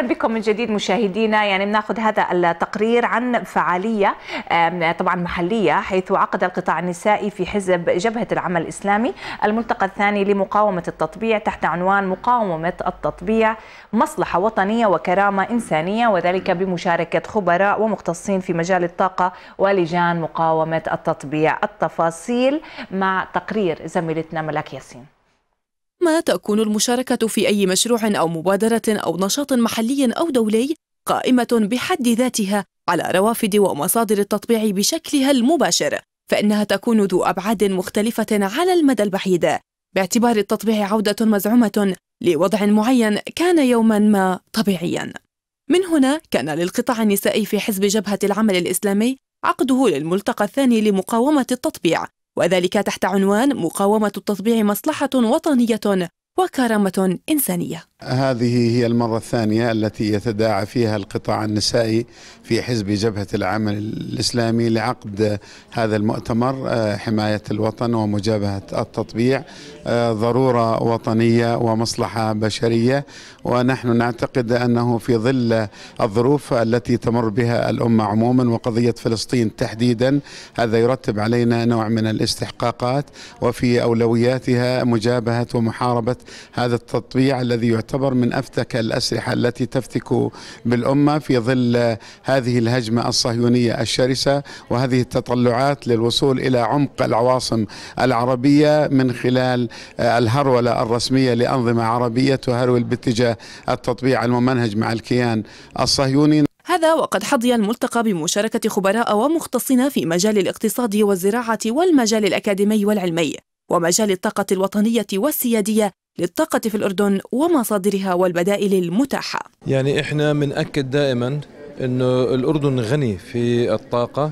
اهلا بكم من جديد مشاهدينا يعني بناخذ هذا التقرير عن فعاليه طبعا محليه حيث عقد القطاع النسائي في حزب جبهه العمل الاسلامي الملتقى الثاني لمقاومه التطبيع تحت عنوان مقاومه التطبيع مصلحه وطنيه وكرامه انسانيه وذلك بمشاركه خبراء ومختصين في مجال الطاقه ولجان مقاومه التطبيع التفاصيل مع تقرير زميلتنا ملاك ياسين ما تكون المشاركة في أي مشروع أو مبادرة أو نشاط محلي أو دولي قائمة بحد ذاتها على روافد ومصادر التطبيع بشكلها المباشر فإنها تكون ذو أبعاد مختلفة على المدى البعيد باعتبار التطبيع عودة مزعومة لوضع معين كان يوما ما طبيعيا من هنا كان للقطاع النسائي في حزب جبهة العمل الإسلامي عقده للملتقى الثاني لمقاومة التطبيع وذلك تحت عنوان مقاومة التطبيع مصلحة وطنية وكرامة إنسانية هذه هي المرة الثانية التي يتداعى فيها القطاع النسائي في حزب جبهة العمل الإسلامي لعقد هذا المؤتمر آه، حماية الوطن ومجابهة التطبيع آه، ضرورة وطنية ومصلحة بشرية ونحن نعتقد أنه في ظل الظروف التي تمر بها الأمة عموما وقضية فلسطين تحديدا هذا يرتب علينا نوع من الاستحقاقات وفي أولوياتها مجابهة ومحاربة هذا التطبيع الذي يعتبر يعتبر من أفتك الأسلحة التي تفتك بالأمة في ظل هذه الهجمة الصهيونية الشرسة وهذه التطلعات للوصول إلى عمق العواصم العربية من خلال آه، الهرولة الرسمية لأنظمة عربية تهرول باتجاه التطبيع الممنهج مع الكيان الصهيوني هذا وقد حظي الملتقى بمشاركة خبراء ومختصين في مجال الاقتصاد والزراعة والمجال الأكاديمي والعلمي ومجال الطاقة الوطنية والسيادية للطاقة في الأردن ومصادرها والبدائل المتاحة يعني إحنا بنأكد دائما أنه الأردن غني في الطاقة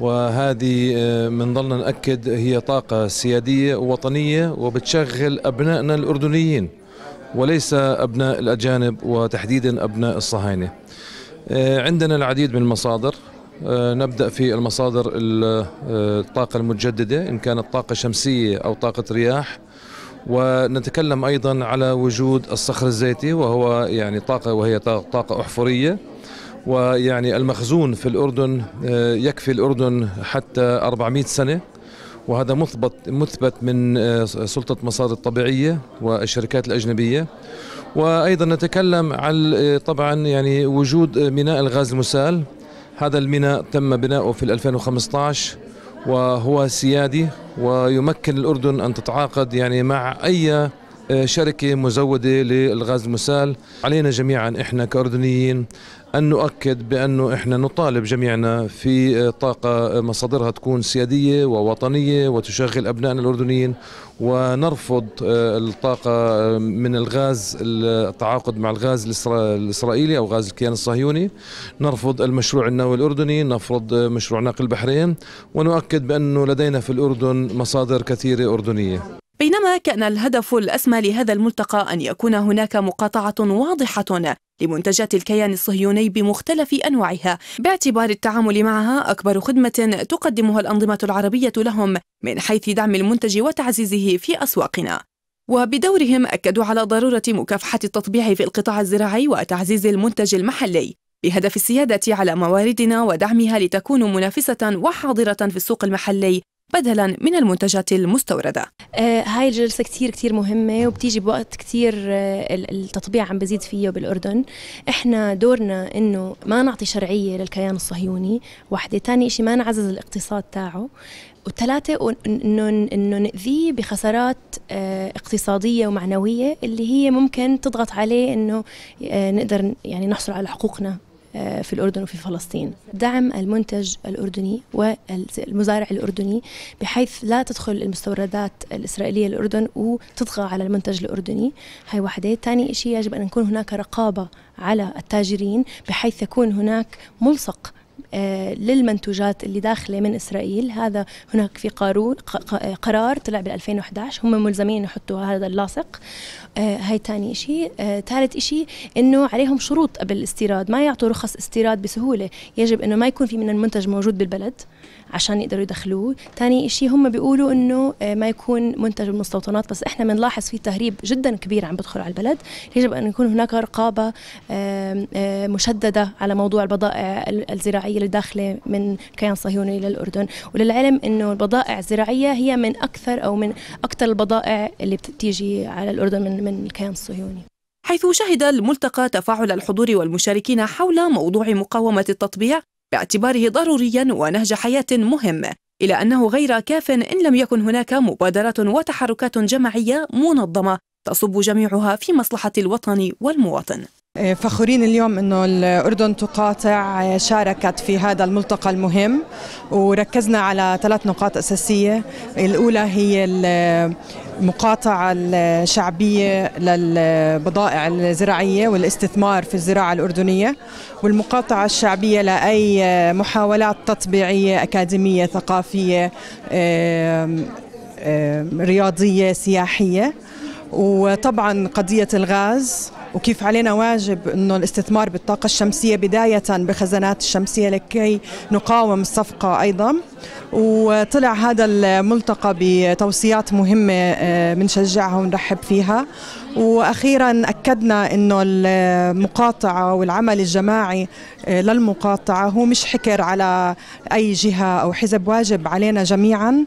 وهذه بنضلنا آه، نأكد هي طاقة سيادية ووطنية وبتشغل أبنائنا الأردنيين وليس أبناء الأجانب وتحديدا أبناء الصهاينة آه، عندنا العديد من المصادر آه، نبدأ في المصادر آه، الطاقة المتجددة إن كانت طاقة شمسية أو طاقة رياح ونتكلم أيضا على وجود الصخر الزيتي وهو يعني طاقة وهي طاقة أحفورية ويعني المخزون في الأردن آه، يكفي الأردن حتى 400 سنة وهذا مثبت مثبت من سلطة مصادر الطبيعية والشركات الأجنبية وأيضا نتكلم عن طبعا يعني وجود ميناء الغاز المسال هذا الميناء تم بناؤه في 2015 وهو سيادي ويمكن الأردن أن تتعاقد يعني مع أي آه، شركة مزودة للغاز المسال علينا جميعا إحنا كأردنيين أن نؤكد بأنه إحنا نطالب جميعنا في آه، طاقة آه، مصادرها تكون سيادية ووطنية وتشغل أبنائنا الأردنيين ونرفض آه، الطاقة من الغاز التعاقد مع الغاز الإسرائيلي أو غاز الكيان الصهيوني نرفض المشروع النووي الأردني نرفض مشروع نقل البحرين ونؤكد بأنه لدينا في الأردن مصادر كثيرة أردنية بينما كان الهدف الأسمى لهذا الملتقى أن يكون هناك مقاطعة واضحة لمنتجات الكيان الصهيوني بمختلف أنواعها باعتبار التعامل معها أكبر خدمة تقدمها الأنظمة العربية لهم من حيث دعم المنتج وتعزيزه في أسواقنا وبدورهم أكدوا على ضرورة مكافحة التطبيع في القطاع الزراعي وتعزيز المنتج المحلي بهدف السيادة على مواردنا ودعمها لتكون منافسة وحاضرة في السوق المحلي بدلا من المنتجات المستوردة آه، هاي الجلسة كثير كثير مهمة وبتيجي بوقت كثير آه، التطبيع عم بزيد فيه بالأردن إحنا دورنا إنه ما نعطي شرعية للكيان الصهيوني وحده، ثاني شيء ما نعزز الاقتصاد تاعه والثلاثة إنه إنه نأذيه بخسارات آه، اقتصادية ومعنوية اللي هي ممكن تضغط عليه إنه نقدر يعني نحصل على حقوقنا آه، في الأردن وفي فلسطين دعم المنتج الأردني والمزارع الأردني بحيث لا تدخل المستوردات الإسرائيلية الأردن وتطغى على المنتج الأردني هاي واحدة ثاني شيء يجب أن يكون هناك رقابة على التاجرين بحيث يكون هناك ملصق آه، للمنتوجات اللي داخله من اسرائيل هذا هناك في قارون قرار طلع بال 2011 هم ملزمين يحطوا هذا اللاصق آه، هاي ثاني شيء ثالث آه، شيء انه عليهم شروط قبل الاستيراد ما يعطوا رخص استيراد بسهوله يجب انه ما يكون في من المنتج موجود بالبلد عشان يقدروا يدخلوه ثاني شيء هم بيقولوا انه ما يكون منتج المستوطنات بس احنا بنلاحظ في تهريب جدا كبير عم بدخل على البلد يجب ان يكون هناك رقابه مشدده على موضوع البضائع الزراعيه الزراعية اللي داخلة من كيان صهيوني للأردن وللعلم أنه البضائع الزراعية هي من أكثر أو من أكثر البضائع اللي بتيجي على الأردن من, من الكيان الصهيوني حيث شهد الملتقى تفاعل الحضور والمشاركين حول موضوع مقاومة التطبيع باعتباره ضروريا ونهج حياة مهم إلى أنه غير كاف إن لم يكن هناك مبادرات وتحركات جماعية منظمة تصب جميعها في مصلحة الوطن والمواطن فخورين اليوم انه الاردن تقاطع شاركت في هذا الملتقى المهم وركزنا على ثلاث نقاط اساسيه الاولى هي المقاطعه الشعبيه للبضائع الزراعيه والاستثمار في الزراعه الاردنيه والمقاطعه الشعبيه لاي محاولات تطبيعيه اكاديميه ثقافيه رياضيه سياحيه وطبعا قضيه الغاز وكيف علينا واجب انه الاستثمار بالطاقه الشمسيه بدايه بخزانات الشمسيه لكي نقاوم الصفقه ايضا وطلع هذا الملتقى بتوصيات مهمه بنشجعها آه، ونرحب فيها واخيرا اكدنا انه المقاطعه والعمل الجماعي آه، للمقاطعه هو مش حكر على اي جهه او حزب واجب علينا جميعا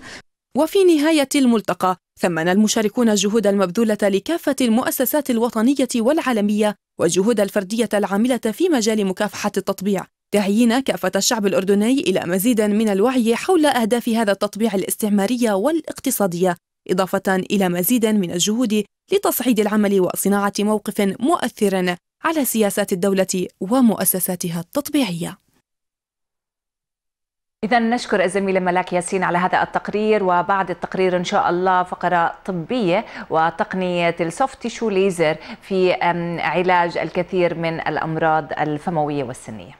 وفي نهايه الملتقى ثمن المشاركون الجهود المبذولة لكافة المؤسسات الوطنية والعالمية والجهود الفردية العاملة في مجال مكافحة التطبيع داعيين كافة الشعب الأردني إلى مزيد من الوعي حول أهداف هذا التطبيع الاستعمارية والاقتصادية إضافة إلى مزيد من الجهود لتصعيد العمل وصناعة موقف مؤثر على سياسات الدولة ومؤسساتها التطبيعية إذا نشكر الزميلة ملاك ياسين على هذا التقرير وبعد التقرير إن شاء الله فقرة طبية وتقنية السوفت تيشو ليزر في علاج الكثير من الأمراض الفموية والسنية